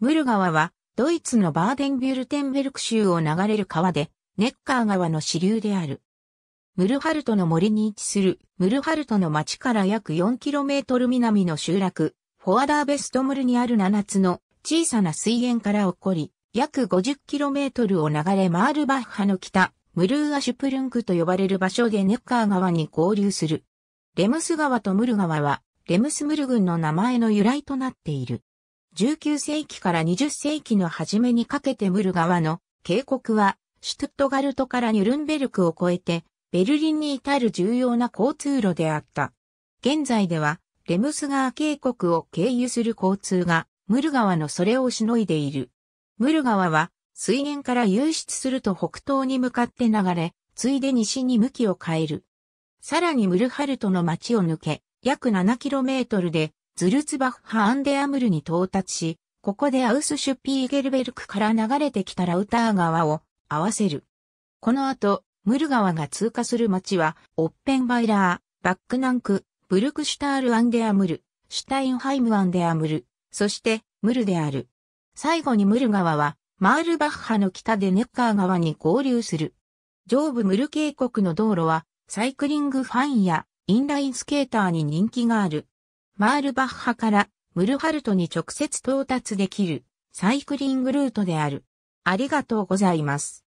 ムル川は、ドイツのバーデンビュルテンベルク州を流れる川で、ネッカー川の支流である。ムルハルトの森に位置する、ムルハルトの町から約 4km 南の集落、フォアダーベストムルにある7つの小さな水源から起こり、約 50km を流れマールバッハの北、ムルーアシュプルンクと呼ばれる場所でネッカー川に合流する。レムス川とムル川は、レムスムル郡の名前の由来となっている。19世紀から20世紀の初めにかけてムル川の渓谷は、シュトットガルトからニュルンベルクを越えて、ベルリンに至る重要な交通路であった。現在では、レムス川渓谷を経由する交通が、ムル川のそれをしのいでいる。ムル川は、水源から流出すると北東に向かって流れ、ついで西に向きを変える。さらにムルハルトの町を抜け、約 7km でズルツバッハ・アンデアムルに到達し、ここでアウスシュピーゲルベルクから流れてきたラウター川を合わせる。この後、ムル川が通過する町は、オッペンバイラー、バックナンク、ブルクシュタール・アンデアムル、シュタインハイム・アンデアムル、そして、ムルである。最後にムル川は、マールバッハの北でネッカー川に合流する。上部ムル渓谷の道路は、サイクリングファンやインラインスケーターに人気がある。マールバッハからムルハルトに直接到達できるサイクリングルートである。ありがとうございます。